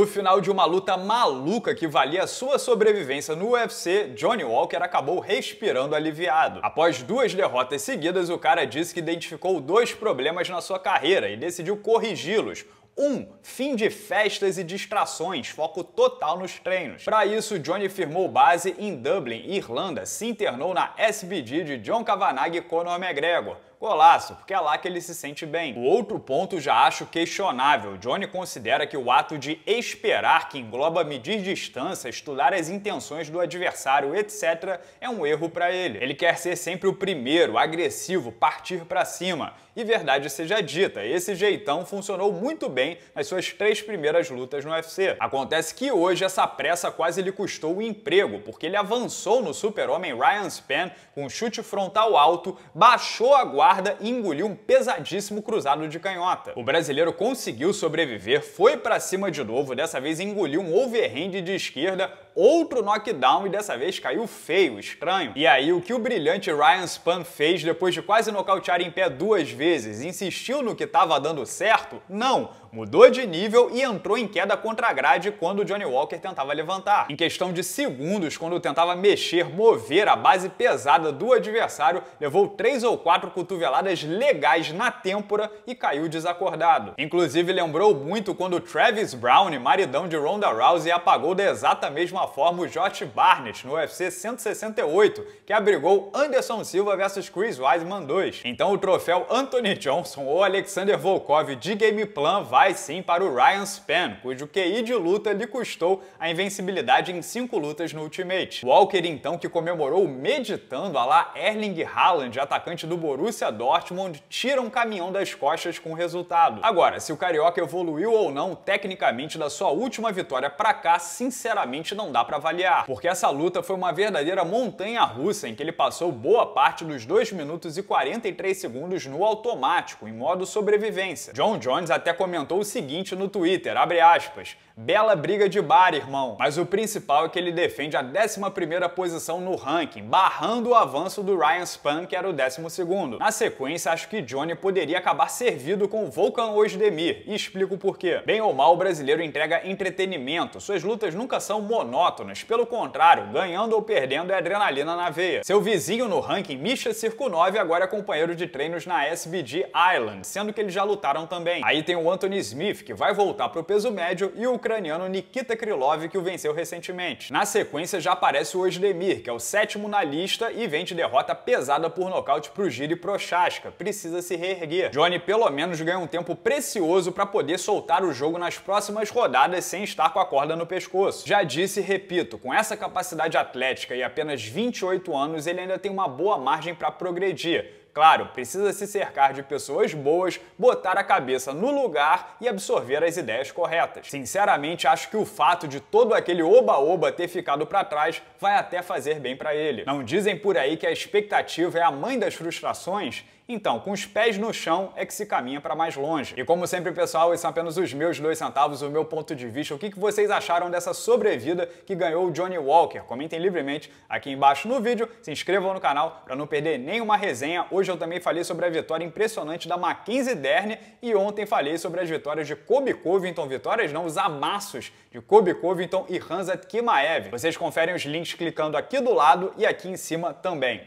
No final de uma luta maluca que valia sua sobrevivência no UFC, Johnny Walker acabou respirando aliviado. Após duas derrotas seguidas, o cara disse que identificou dois problemas na sua carreira e decidiu corrigi-los, 1. Um, fim de festas e distrações, foco total nos treinos. Para isso, Johnny firmou base em Dublin, Irlanda, se internou na SBD de John Kavanagh e Conor McGregor Golaço, porque é lá que ele se sente bem. O outro ponto já acho questionável. Johnny considera que o ato de esperar, que engloba medir distância, estudar as intenções do adversário, etc., é um erro para ele. Ele quer ser sempre o primeiro, agressivo, partir para cima. E verdade seja dita, esse jeitão funcionou muito bem nas suas três primeiras lutas no UFC. Acontece que hoje essa pressa quase lhe custou o emprego, porque ele avançou no super-homem Ryan Spann com um chute frontal alto, baixou a guarda guarda e engoliu um pesadíssimo cruzado de canhota. O brasileiro conseguiu sobreviver, foi para cima de novo, dessa vez engoliu um overhand de esquerda, outro knockdown e dessa vez caiu feio, estranho. E aí, o que o brilhante Ryan Span fez depois de quase nocautear em pé duas vezes? Insistiu no que estava dando certo? Não, mudou de nível e entrou em queda contra a grade quando Johnny Walker tentava levantar. Em questão de segundos, quando tentava mexer, mover a base pesada do adversário, levou três ou quatro cotoveladas legais na têmpora e caiu desacordado. Inclusive, lembrou muito quando Travis Brown, maridão de Ronda Rousey, apagou da exata mesma mesma forma o Josh Barnett no UFC 168, que abrigou Anderson Silva versus Chris Wiseman 2. Então o troféu Anthony Johnson ou Alexander Volkov de game plan vai sim para o Ryan Spann, cujo QI de luta lhe custou a invencibilidade em cinco lutas no Ultimate. Walker então que comemorou meditando a lá Erling Haaland, atacante do Borussia Dortmund, tira um caminhão das costas com o resultado. Agora, se o Carioca evoluiu ou não tecnicamente da sua última vitória para cá, sinceramente não não dá para avaliar, porque essa luta foi uma verdadeira montanha russa em que ele passou boa parte dos 2 minutos e 43 segundos no automático, em modo sobrevivência. John Jones até comentou o seguinte no Twitter, abre aspas, Bela briga de bar, irmão. Mas o principal é que ele defende a 11ª posição no ranking, barrando o avanço do Ryan Spann, que era o 12º. Na sequência, acho que Johnny poderia acabar servido com Volkan Ozdemir, e explico por quê. Bem ou mal, o brasileiro entrega entretenimento. Suas lutas nunca são monótonas monótonas, pelo contrário, ganhando ou perdendo é adrenalina na veia. Seu vizinho no ranking, Misha 9, agora é companheiro de treinos na SBG Island, sendo que eles já lutaram também. Aí tem o Anthony Smith, que vai voltar pro peso médio, e o ucraniano Nikita Krylov, que o venceu recentemente. Na sequência já aparece o Osdemir, que é o sétimo na lista e vem de derrota pesada por nocaute pro Giri Prochaska. Precisa se reerguer. Johnny pelo menos ganha um tempo precioso para poder soltar o jogo nas próximas rodadas sem estar com a corda no pescoço. Já disse repito, com essa capacidade atlética e apenas 28 anos, ele ainda tem uma boa margem para progredir. Claro, precisa se cercar de pessoas boas, botar a cabeça no lugar e absorver as ideias corretas. Sinceramente, acho que o fato de todo aquele oba-oba ter ficado para trás vai até fazer bem para ele. Não dizem por aí que a expectativa é a mãe das frustrações? Então, com os pés no chão é que se caminha para mais longe. E como sempre, pessoal, esses são apenas os meus dois centavos, o meu ponto de vista. O que vocês acharam dessa sobrevida que ganhou o Johnny Walker? Comentem livremente aqui embaixo no vídeo, se inscrevam no canal para não perder nenhuma resenha. Hoje eu também falei sobre a vitória impressionante da Mackenzie Derne e ontem falei sobre as vitórias de Kobe Covington, vitórias não, os amassos de Kobe Covington e Hansa Kimaev. Vocês conferem os links clicando aqui do lado e aqui em cima também.